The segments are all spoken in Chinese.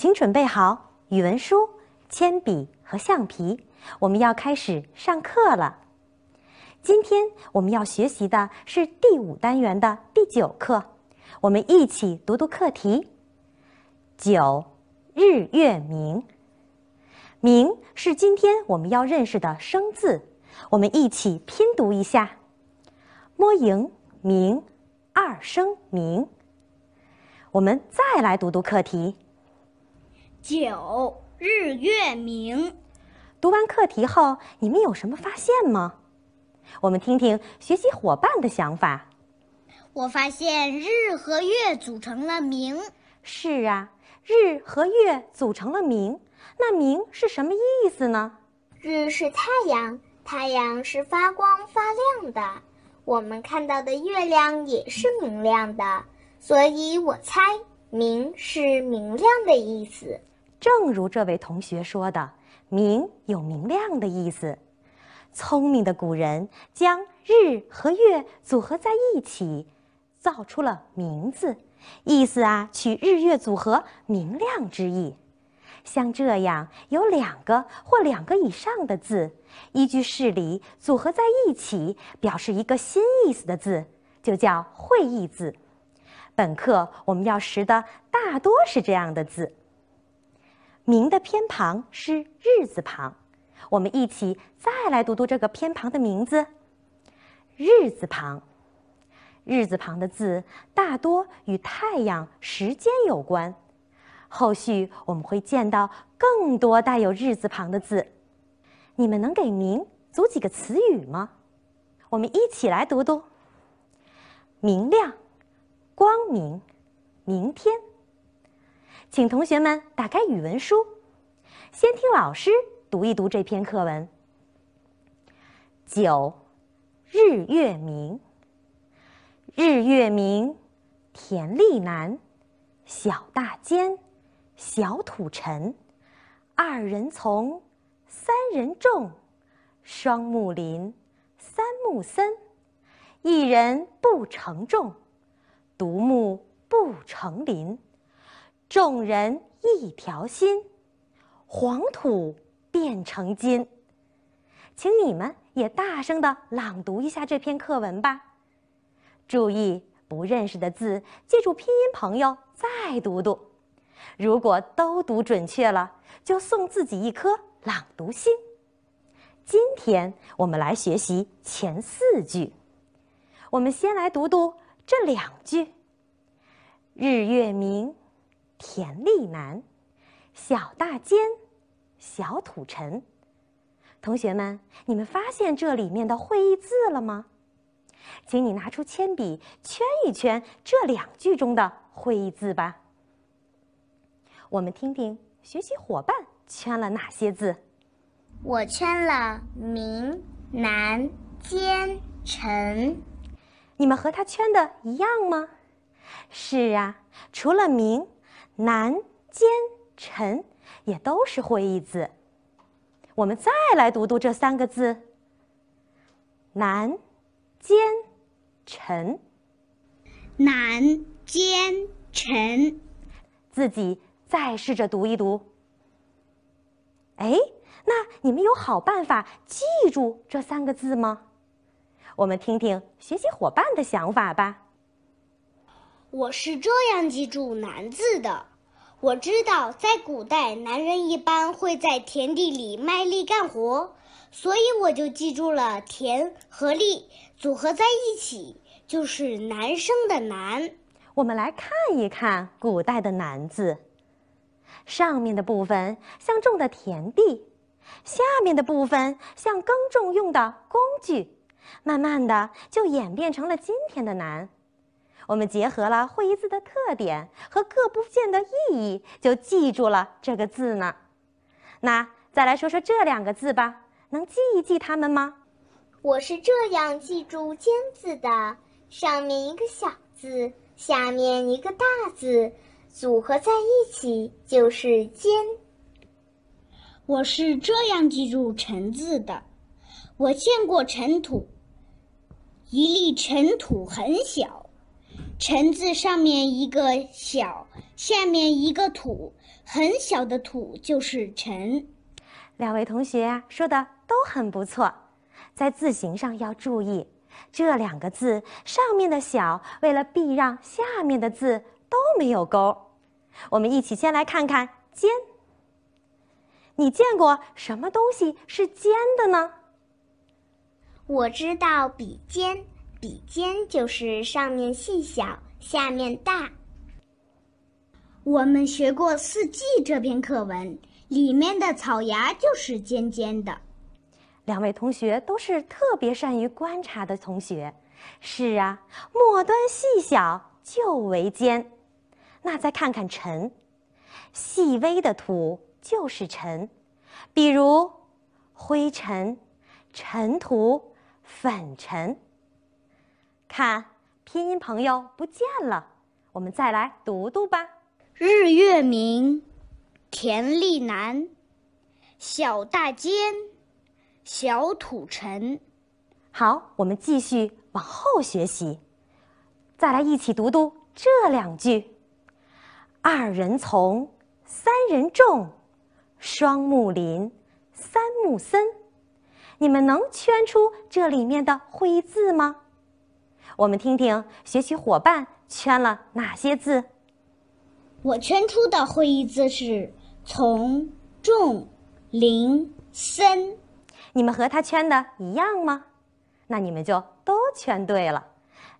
请准备好语文书、铅笔和橡皮，我们要开始上课了。今天我们要学习的是第五单元的第九课，我们一起读读课题：《九日月明》。明是今天我们要认识的生字，我们一起拼读一下 m i n g 明，二声明。我们再来读读课题。九日月明，读完课题后，你们有什么发现吗？我们听听学习伙伴的想法。我发现日和月组成了明。是啊，日和月组成了明。那明是什么意思呢？日是太阳，太阳是发光发亮的。我们看到的月亮也是明亮的，所以我猜明是明亮的意思。正如这位同学说的，“明”有明亮的意思。聪明的古人将“日”和“月”组合在一起，造出了“明”字，意思啊取日月组合明亮之意。像这样有两个或两个以上的字，依据事理组合在一起，表示一个新意思的字，就叫会意字。本课我们要识的大多是这样的字。明的偏旁是日字旁，我们一起再来读读这个偏旁的名字，日字旁。日字旁的字大多与太阳、时间有关。后续我们会见到更多带有日字旁的字。你们能给明组几个词语吗？我们一起来读读，明亮、光明、明天。请同学们打开语文书，先听老师读一读这篇课文。九，日月明。日月明，田力男，小大尖，小土尘。二人从，三人众，双木林，三木森。一人不成众，独木不成林。众人一条心，黄土变成金。请你们也大声的朗读一下这篇课文吧。注意不认识的字，借助拼音朋友再读读。如果都读准确了，就送自己一颗朗读心。今天我们来学习前四句。我们先来读读这两句：日月明。田力男，小大尖，小土尘。同学们，你们发现这里面的会意字了吗？请你拿出铅笔圈一圈这两句中的会意字吧。我们听听学习伙伴圈了哪些字。我圈了明、南、坚、陈，你们和他圈的一样吗？是啊，除了明。南、奸、臣，也都是会意字。我们再来读读这三个字：南、奸、臣。南、奸、臣。自己再试着读一读。哎，那你们有好办法记住这三个字吗？我们听听学习伙伴的想法吧。我是这样记住“南”字的。我知道，在古代，男人一般会在田地里卖力干活，所以我就记住了“田”和“力”组合在一起就是“男生”的“男”。我们来看一看古代的“男”字，上面的部分像种的田地，下面的部分像耕种用的工具，慢慢的就演变成了今天的“男”。我们结合了会一字的特点和各部件的意义，就记住了这个字呢。那再来说说这两个字吧，能记一记它们吗？我是这样记住“尖”字的：上面一个小字，下面一个大字，组合在一起就是“尖”。我是这样记住“尘”字的：我见过尘土，一粒尘土很小。陈字上面一个小，下面一个土，很小的土就是陈。两位同学说的都很不错，在字形上要注意这两个字上面的小，为了避让下面的字都没有勾。我们一起先来看看尖。你见过什么东西是尖的呢？我知道笔尖。笔尖就是上面细小，下面大。我们学过《四季》这篇课文，里面的草芽就是尖尖的。两位同学都是特别善于观察的同学。是啊，末端细小就为尖。那再看看“尘”，细微的土就是“尘”，比如灰尘、尘土、粉尘。看，拼音朋友不见了，我们再来读读吧。日月明，田力男，小大尖，小土尘。好，我们继续往后学习，再来一起读读这两句：二人从，三人众，双木林，三木森。你们能圈出这里面的会意字吗？我们听听学习伙伴圈了哪些字。我圈出的会意字是“从”“众”“林”“森”，你们和他圈的一样吗？那你们就都圈对了。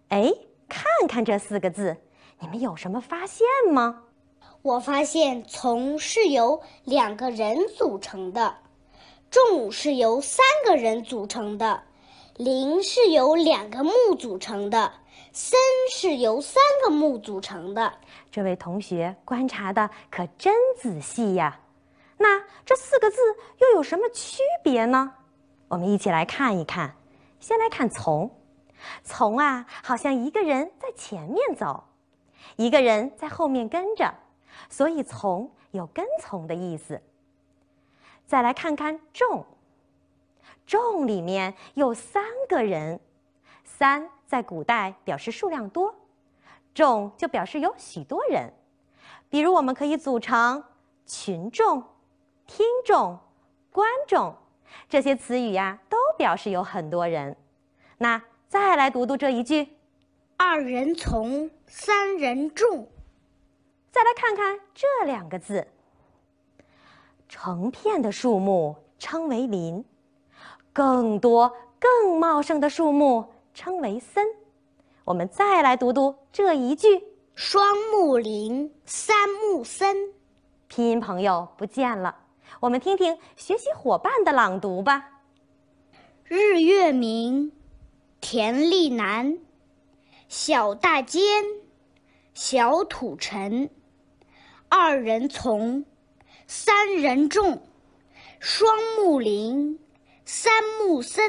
哎，看看这四个字，你们有什么发现吗？我发现“从”是由两个人组成的，“众”是由三个人组成的。林是由两个木组成的，森是由三个木组成的。这位同学观察的可真仔细呀！那这四个字又有什么区别呢？我们一起来看一看。先来看从，从啊，好像一个人在前面走，一个人在后面跟着，所以从有跟从的意思。再来看看重。众里面有三个人，三在古代表示数量多，众就表示有许多人。比如，我们可以组成群众、听众、观众这些词语呀，都表示有很多人。那再来读读这一句：“二人从，三人众。”再来看看这两个字。成片的树木称为林。更多、更茂盛的树木称为森。我们再来读读这一句：“双木林，三木森。”拼音朋友不见了，我们听听学习伙伴的朗读吧。日月明，田力男，小大尖，小土尘，二人从，三人众，双木林。山木森，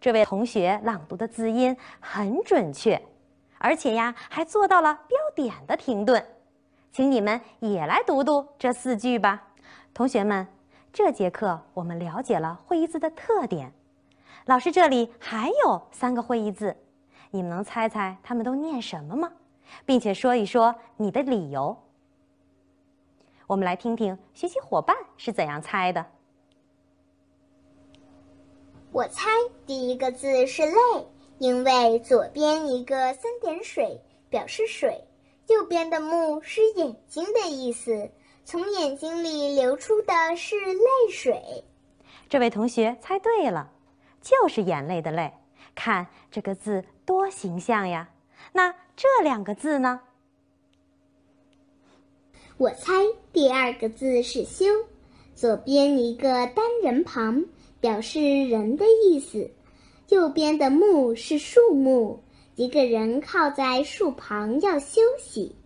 这位同学朗读的字音很准确，而且呀还做到了标点的停顿，请你们也来读读这四句吧。同学们，这节课我们了解了会意字的特点。老师这里还有三个会意字，你们能猜猜他们都念什么吗？并且说一说你的理由。我们来听听学习伙伴是怎样猜的。我猜第一个字是泪，因为左边一个三点水表示水，右边的目是眼睛的意思，从眼睛里流出的是泪水。这位同学猜对了，就是眼泪的泪。看这个字多形象呀！那这两个字呢？我猜第二个字是修，左边一个单人旁。表示人的意思，右边的木是树木，一个人靠在树旁要休息。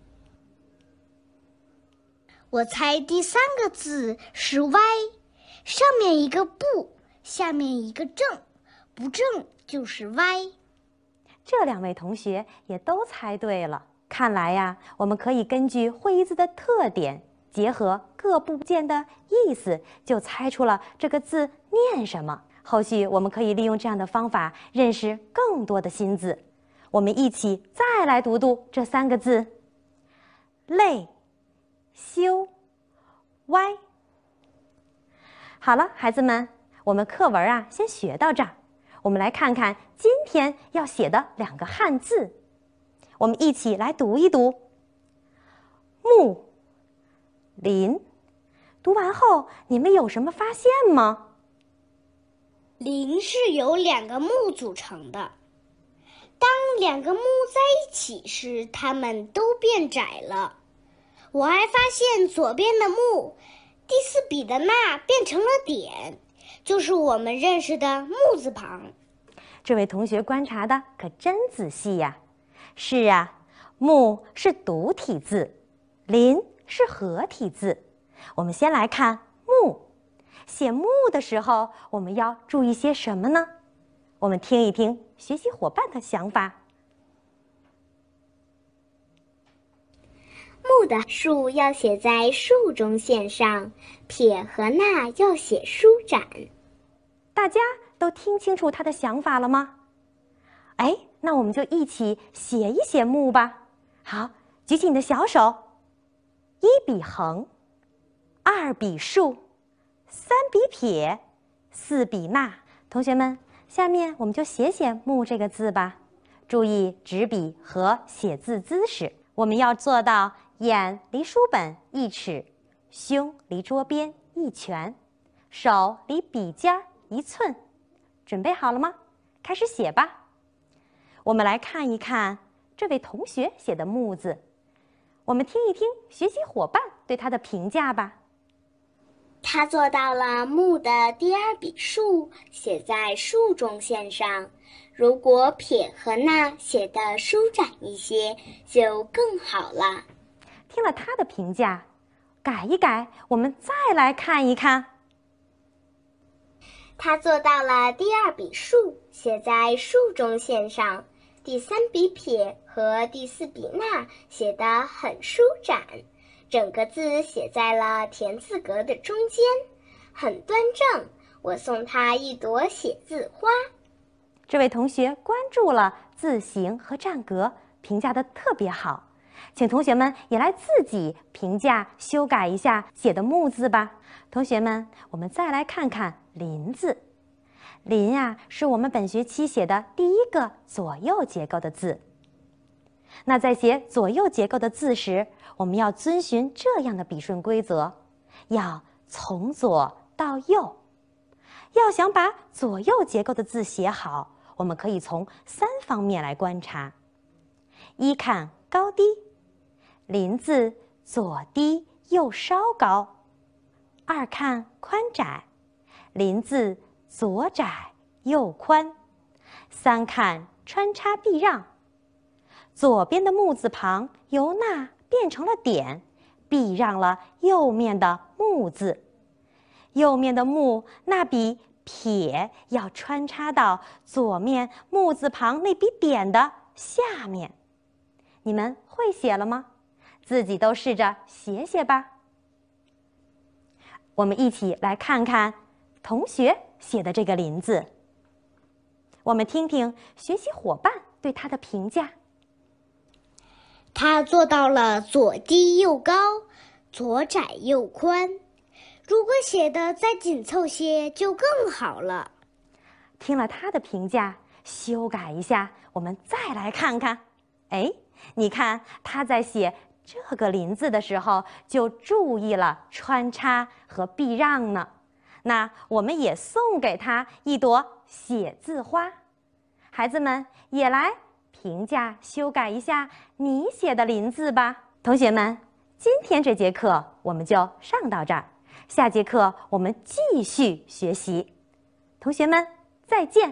我猜第三个字是歪，上面一个不，下面一个正，不正就是歪。这两位同学也都猜对了，看来呀，我们可以根据会字的特点。结合各部件的意思，就猜出了这个字念什么。后续我们可以利用这样的方法认识更多的新字。我们一起再来读读这三个字：累、休、歪。好了，孩子们，我们课文啊先学到这儿。我们来看看今天要写的两个汉字。我们一起来读一读：木。林，读完后你们有什么发现吗？林是由两个木组成的。当两个木在一起时，它们都变窄了。我还发现左边的木，第四笔的捺变成了点，就是我们认识的木字旁。这位同学观察的可真仔细呀！是啊，木是独体字，林。是合体字。我们先来看“木”，写“木”的时候，我们要注意些什么呢？我们听一听学习伙伴的想法。“木”的竖要写在竖中线上，撇和捺要写舒展。大家都听清楚他的想法了吗？哎，那我们就一起写一写“木”吧。好，举起你的小手。一笔横，二笔竖，三笔撇，四笔捺。同学们，下面我们就写写“木”这个字吧。注意纸笔和写字姿势，我们要做到眼离书本一尺，胸离桌边一拳，手离笔尖一寸。准备好了吗？开始写吧。我们来看一看这位同学写的“木”字。我们听一听学习伙伴对他的评价吧。他做到了“木”的第二笔竖写在竖中线上，如果撇和捺写的舒展一些就更好了。听了他的评价，改一改，我们再来看一看。他做到了第二笔竖写在竖中线上。第三笔撇和第四笔捺写得很舒展，整个字写在了田字格的中间，很端正。我送他一朵写字花。这位同学关注了字形和占格，评价的特别好，请同学们也来自己评价修改一下写的木字吧。同学们，我们再来看看林字。林呀，是我们本学期写的第一个左右结构的字。那在写左右结构的字时，我们要遵循这样的笔顺规则：要从左到右。要想把左右结构的字写好，我们可以从三方面来观察：一看高低，林字左低右稍高；二看宽窄，林字。左窄右宽，三看穿插避让。左边的木字旁由捺变成了点，避让了右面的木字。右面的木那笔撇要穿插到左面木字旁那笔点的下面。你们会写了吗？自己都试着写写吧。我们一起来看看同学。写的这个“林”字，我们听听学习伙伴对他的评价。他做到了左低右高，左窄右宽，如果写的再紧凑些就更好了。听了他的评价，修改一下，我们再来看看。哎，你看他在写这个“林”字的时候，就注意了穿插和避让呢。那我们也送给他一朵写字花，孩子们也来评价修改一下你写的“林”字吧。同学们，今天这节课我们就上到这儿，下节课我们继续学习。同学们，再见。